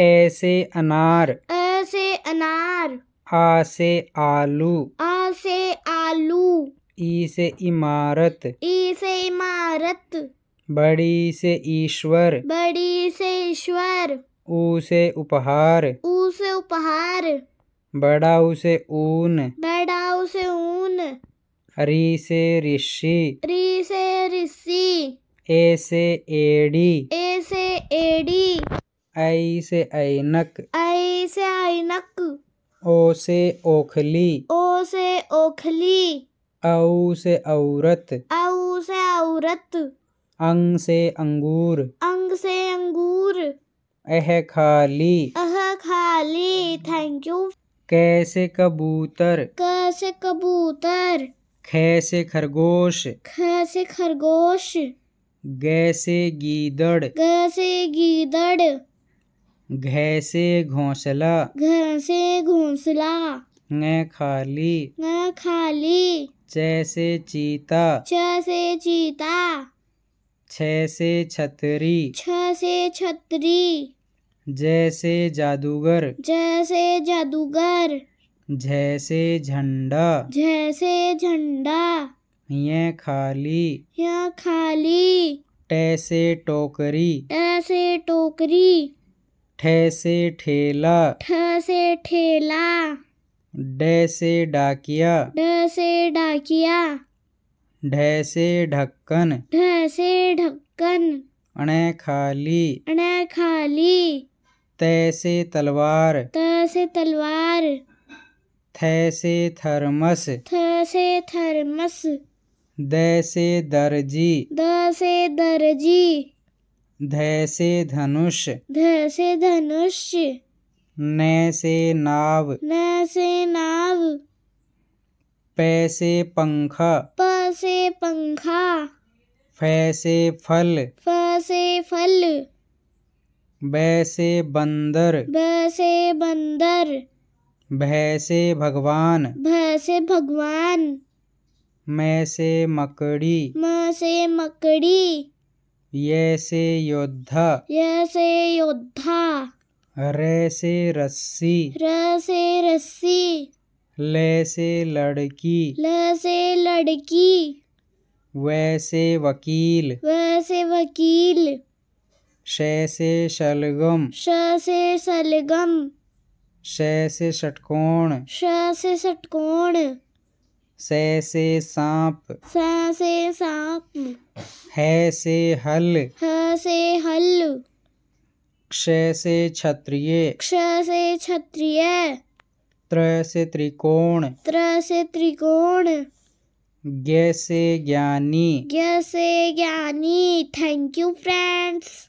ऐसे अनार ऐसे अनार आ से आलू आ से आलू ई से इमारत ई से इमारत बड़ी से ईश्वर बड़ी से ईश्वर ऊ से उपहार ऊ से उपहार बड़ा उसे ऊन बड़ा उसे ऊन री से ऋषि री से ऋषि ए से एडी ए से एडी आई से ऐनक आई से ऐनक ओ से ओखली ओ से ओखली औ से औरत औ से औरत अंग से अंगूर अंग से अंगूर अह खाली अह खाली थैंक यू कैसे कबूतर कैसे कबूतर खैसे खरगोश खैसे खरगोश गैसे गीदड़ गैसे गीदड़ घे से घोंसला घैसे घोंसला ङ खाली ङ खाली जैसे चीता जैसे चीता छ से छतरी छ से छतरी जैसे जादूगर जैसे जादूगर जैसे झंडा जैसे झंडा यह खाली यह खाली टैसे टोकरी टैसे टोकरी ठे से ठेला ठ से ठेला ड से डाकिया ड से डाकिया ढ से ढक्कन ढ से ढक्कन अण खाली अण खाली ते से तलवार त से तलवार थे से थर्मस थ से थर्मस द से दर्जी द से दर्जी धय से धनुष ध से धनुष न से नाव न से नाव पैसे पंखा पैसे पंखा फैसे फल फैसे फल बैसे बंदर बैसे बंदर भैसे भगवान भैसे भगवान मैसे से मकड़ी मैसे से मकड़ी ये से योद्धा ये से योद्धा रे से रस्सी रे से रस्सी ले से लड़की ले से लड़की वैसे वकील वैसे वकील शे से शलगम श से शलगम श से षटकोण श से षटकोण से से सांप से से सांप है से हल है से हल क्ष से क्षत्रिय क्ष से क्षत्रिय त्र से त्रिकोण त्र से त्रिकोण ज्ञ से ज्ञानी ज्ञ से ज्ञानी थैंक यू फ्रेंड्स